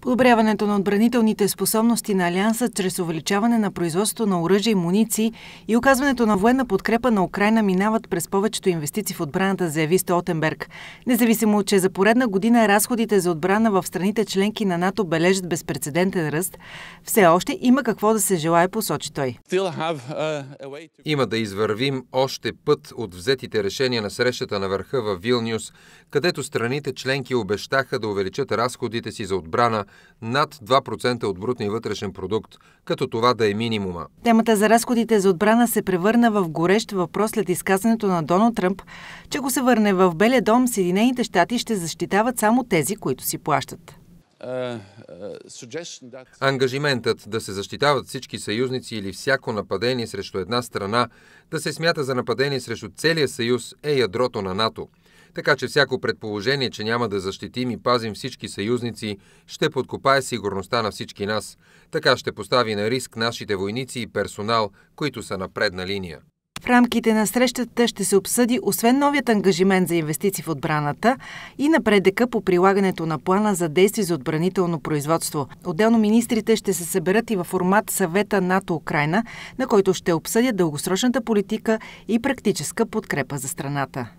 Подобряването на отбранителните способности на Алианса чрез увеличаване на производството на оръжие и муниции и оказването на военна подкрепа на Украина минават през повечето инвестиции в отбраната, заяви Столтенберг. Независимо, че за поредна година разходите за отбрана в страните членки на НАТО бележат безпредседентен ръст, все още има какво да се желая, посочи той. Uh, има да извървим още път от взетите решения на срещата на върха в Вилнюс, където страните членки обещаха да увеличат разходите си за отбрана над 2% от брутния вътрешен продукт, като това да е минимума. Темата за разходите за отбрана се превърна в горещ въпрос след изказването на Доналд Тръмп, че го се върне в Белия дом, Съединените щати ще защитават само тези, които си плащат. Ангажиментът да се защитават всички съюзници или всяко нападение срещу една страна, да се смята за нападение срещу целия съюз е ядрото на НАТО – така че всяко предположение, че няма да защитим и пазим всички съюзници, ще подкопае сигурността на всички нас. Така ще постави на риск нашите войници и персонал, които са на предна линия. В рамките на срещата ще се обсъди освен новият ангажимент за инвестиции в отбраната и напредъка по прилагането на плана за действие за отбранително производство. Отделно министрите ще се съберат и във формат съвета НАТО-Украина, на който ще обсъдят дългосрочната политика и практическа подкрепа за страната.